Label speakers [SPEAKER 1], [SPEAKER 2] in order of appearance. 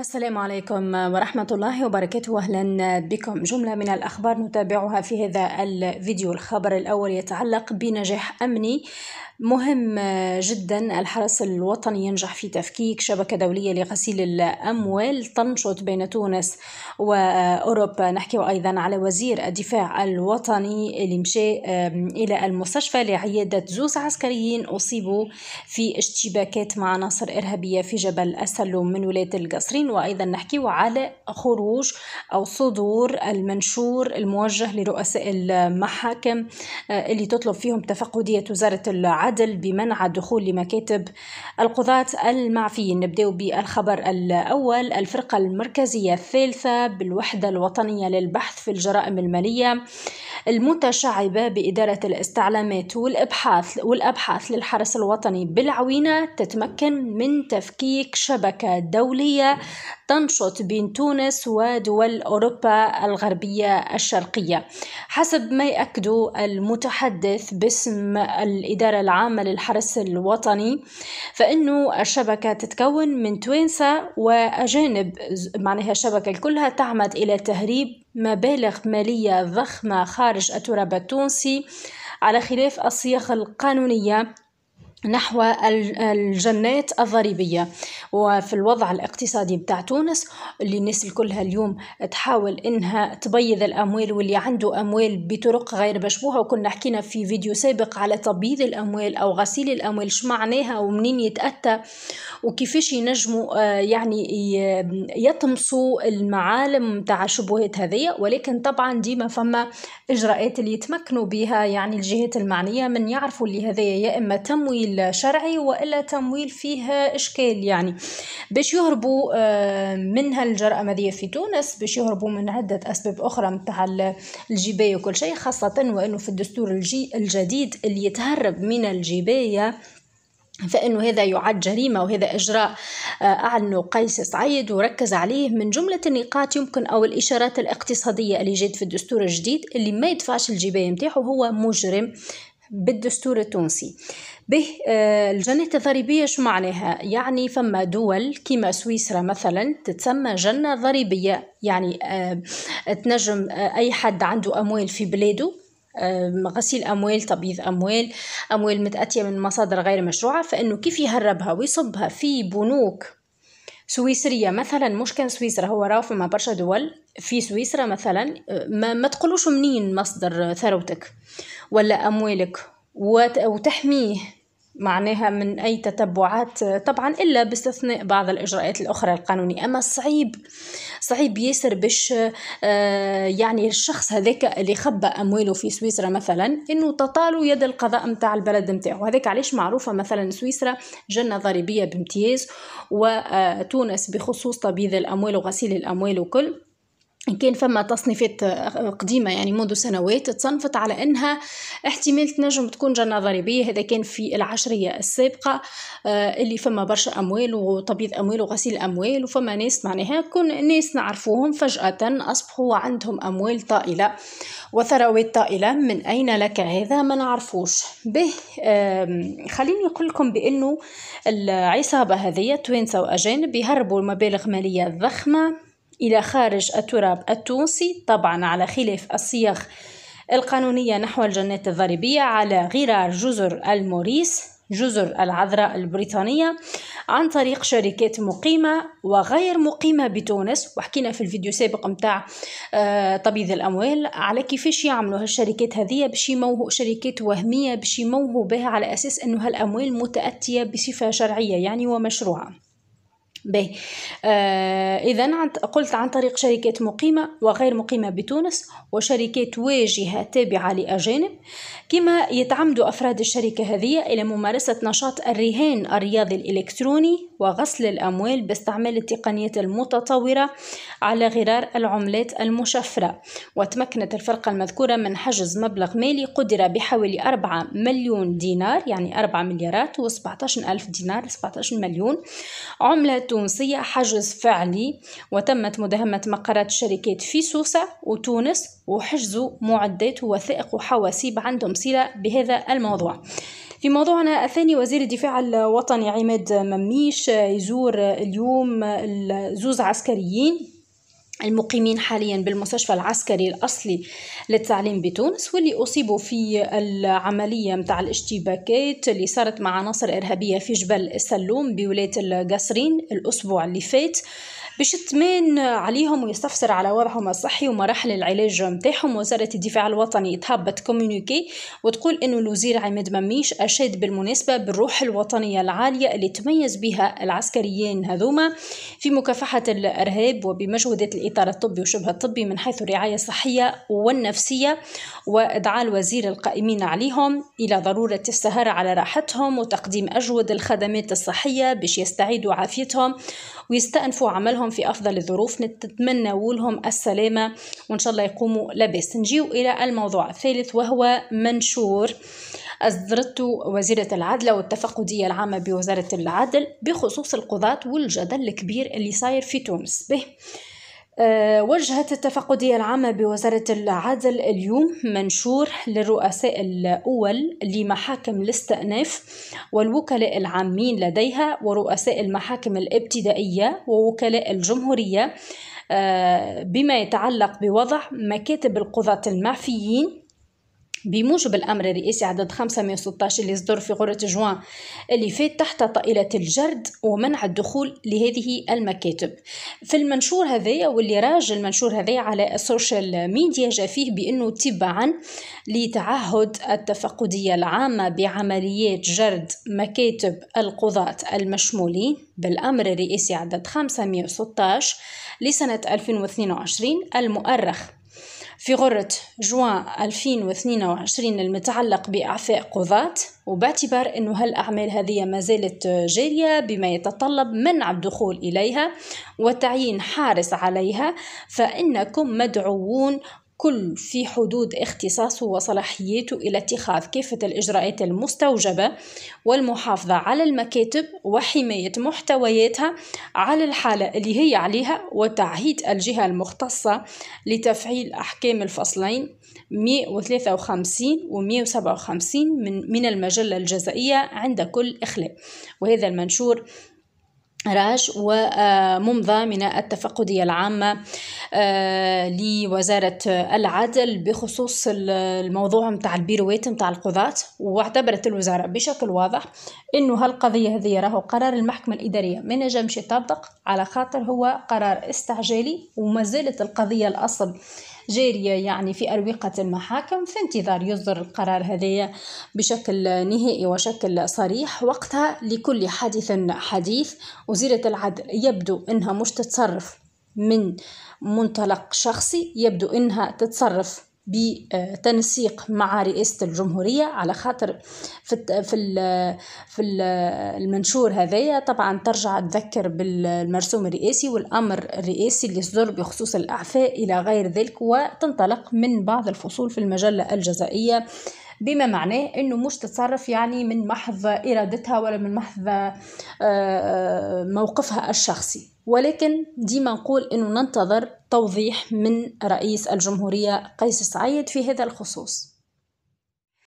[SPEAKER 1] السلام عليكم ورحمة الله وبركاته أهلا بكم جملة من الأخبار نتابعها في هذا الفيديو الخبر الأول يتعلق بنجاح أمني مهم جدا الحرس الوطني ينجح في تفكيك شبكة دولية لغسيل الأموال تنشط بين تونس وأوروبا نحكي أيضا على وزير الدفاع الوطني اللي مشى إلى المستشفى لعيادة زوز عسكريين أصيبوا في اشتباكات مع عناصر إرهابية في جبل السلوم من ولاية القصرين وأيضا نحكي على خروج أو صدور المنشور الموجه لرؤساء المحاكم آه، اللي تطلب فيهم تفقدية وزارة العدل العدل بمنع الدخول لمكاتب القضاة المعفيين نبدأ بالخبر الأول الفرقة المركزية الثالثة بالوحدة الوطنية للبحث في الجرائم المالية المتشعبة بإدارة الاستعلامات والإبحاث والأبحاث للحرس الوطني بالعوينة تتمكن من تفكيك شبكة دولية تنشط بين تونس ودول أوروبا الغربية الشرقية حسب ما يأكده المتحدث باسم الإدارة العامة للحرس الوطني فإن الشبكة تتكون من توينسا وأجانب معناها الشبكة كلها تعمد إلى تهريب مبالغ مالية ضخمة خارج التراب التونسي على خلاف الصيغ القانونية نحو الجنات الضريبية وفي الوضع الاقتصادي بتاع تونس اللي الناس كلها اليوم تحاول انها تبيض الاموال واللي عنده اموال بطرق غير مشبوهة وكنا حكينا في فيديو سابق على تبييض الاموال او غسيل الاموال شو معناها ومنين يتأتى وكيفاش ينجموا آه، يعني يطمسوا المعالم متاع الشبهات هذية ولكن طبعا ديما فما اجراءات اللي يتمكنوا بها يعني الجهات المعنية من يعرفوا اللي هذايا يا اما تمويل تمويل شرعي والا تمويل فيه اشكال يعني باش يهربوا آه، من هالجرأة هذه في تونس باش يهربوا من عدة أسباب أخرى متاع الجباية وكل شيء خاصة وأنه في الدستور الجي الجديد اللي يتهرب من الجباية فإنه هذا يعد جريمة وهذا إجراء آه، أعلنه قيس سعيد وركز عليه من جملة النقاط يمكن أو الإشارات الاقتصادية اللي جات في الدستور الجديد اللي ما يدفعش الجباية نتاعو هو مجرم بالدستور التونسي به آه، الجنة الضريبية شو معناها؟ يعني فما دول كيما سويسرا مثلا تتسمى جنة ضريبية يعني آه، تنجم آه، أي حد عنده أموال في بلاده غسيل اموال تبييض اموال اموال متاتيه من مصادر غير مشروعه فانه كيف يهربها ويصبها في بنوك سويسريه مثلا مش كان سويسرا هو راه فما برشا دول في سويسرا مثلا ما, ما تقولوش منين مصدر ثروتك ولا اموالك وتحميه معناها من أي تتبعات طبعا إلا باستثناء بعض الإجراءات الأخرى القانونية أما صعيب صعيب ياسر باش آه، يعني الشخص هذاك اللي خبى أمواله في سويسرا مثلا إنه تطالوا يد القضاء متاع البلد متاعه هذاك علاش معروفة مثلا سويسرا جنة ضريبية بامتياز وتونس بخصوص تبييض الأموال وغسيل الأموال وكل كان فما تصنيفات قديمة يعني منذ سنوات تصنفت على أنها احتمال تنجم تكون جنة ضريبية هذا كان في العشرية السابقة آه، اللي فما برشا أموال وتبييض أموال وغسيل أموال وفما ناس معناها كون ناس نعرفوهم فجأة أصبحوا عندهم أموال طائلة وثروات طائلة من أين لك هذا ما نعرفوش به خليني أقول لكم بأنه العصابة هذه توانسة وأجانب يهربوا المبالغ مالية ضخمة إلى خارج التراب التونسي طبعا على خلاف الصيغ القانونية نحو الجنات الضريبية على غرار جزر الموريس جزر العذراء البريطانية عن طريق شركات مقيمة وغير مقيمة بتونس وحكينا في الفيديو السابق متاع آه، طبيب الأموال على كيفاش يعملوا هالشركات هذه باش يموهوا شركات وهمية باش يموهوا بها على أساس أنه هالأموال متأتية بصفة شرعية يعني ومشروعة به آه اذا قلت عن طريق شركات مقيمه وغير مقيمه بتونس وشركات واجهه تابعه لاجانب كما يتعمد افراد الشركه هذه الى ممارسه نشاط الرهان الرياضي الالكتروني وغسل الأموال باستعمال التقنيات المتطورة على غرار العملات المشفرة وتمكنت الفرقة المذكورة من حجز مبلغ مالي قدر بحوالي 4 مليون دينار يعني 4 مليارات و17 ألف دينار 17 مليون عملة تونسية حجز فعلي وتمت مداهمة مقرات الشركات في سوسة وتونس وحجزوا معدات ووثائق وحواسيب عندهم صلة بهذا الموضوع في موضوعنا الثاني وزير الدفاع الوطني عماد مميش يزور اليوم زوز عسكريين المقيمين حاليا بالمستشفى العسكري الأصلي للتعليم بتونس واللي أصيبوا في العملية متاع الاشتباكات اللي صارت مع عناصر إرهابية في جبل السلوم بولاية القصرين الأسبوع اللي فات آه تمان عليهم ويستفسر على وضعهم الصحي ومراحل العلاج متاعهم وزارة الدفاع الوطني تهبط كوميونيكي وتقول أنه الوزير عماد مميش أشاد بالمناسبة بالروح الوطنية العالية اللي تميز بها العسكريين هذوما في مكافحة الإرهاب وبمجهودات الإطار الطبي وشبه الطبي من حيث الرعاية الصحية والنفسية وادعاء الوزير القائمين عليهم إلى ضرورة السهر على راحتهم وتقديم أجود الخدمات الصحية باش يستعيدوا عافيتهم ويستأنفوا عملهم يكون في أفضل الظروف نتمنى لهم السلامة وإن شاء الله يقوموا لبس نجيو إلى الموضوع الثالث وهو منشور أصدرت وزيرة العدل والتفقدية العامة بوزارة العدل بخصوص القضاة والجدل الكبير اللي صاير في تونس به آه، وجهة التفقدية العامة بوزارة العدل اليوم منشور للرؤساء الأول لمحاكم الاستئناف والوكلاء العامين لديها ورؤساء المحاكم الابتدائية ووكلاء الجمهورية آه، بما يتعلق بوضع مكاتب القضاة المعفيين بموجب الأمر الرئيسي عدد 516 اللي صدر في غرة جوان اللي فات تحت طائلة الجرد ومنع الدخول لهذه المكاتب في المنشور هذايا واللي راج المنشور هذايا على السوشيال ميديا جا فيه بأنه تبعا لتعهد التفقدية العامة بعمليات جرد مكاتب القضاة المشمولين بالأمر الرئيسي عدد 516 لسنة 2022 المؤرخ في غرة جوان 2022 المتعلق بإعفاء قضاة وباعتبار أن هالأعمال هذه ما زالت جارية بما يتطلب منع الدخول إليها وتعيين حارس عليها فإنكم مدعوون كل في حدود اختصاصه وصلاحياته إلى اتخاذ كافة الإجراءات المستوجبة والمحافظة على المكاتب وحماية محتوياتها على الحالة اللي هي عليها وتعهيد الجهة المختصة لتفعيل أحكام الفصلين 153 و 157 من, من المجلة الجزائية عند كل إخلاء وهذا المنشور راج وممضى آه، من التفقدية العامة آه، لوزارة العدل بخصوص الموضوع متاع البيروات متاع القضاة واعتبرت الوزارة بشكل واضح انه هالقضية هذه راهو قرار المحكمة الإدارية ما نجمش يطبق على خاطر هو قرار استعجالي وما زالت القضية الأصل جارية يعني في أروقة المحاكم في انتظار يصدر القرار هذايا بشكل نهائي وشكل صريح وقتها لكل حادث حديث وزيرة العدل يبدو أنها مش تتصرف من منطلق شخصي يبدو أنها تتصرف بتنسيق مع رئاسة الجمهورية على خاطر في في في المنشور هذايا طبعا ترجع تذكر بالمرسوم الرئاسي والأمر الرئاسي اللي صدر بخصوص الأعفاء إلى غير ذلك وتنطلق من بعض الفصول في المجلة الجزائية بما معناه انه مش تتصرف يعني من محض ارادتها ولا من محض آه، آه، موقفها الشخصي ولكن ديما نقول انه ننتظر توضيح من رئيس الجمهوريه قيس سعيد في هذا الخصوص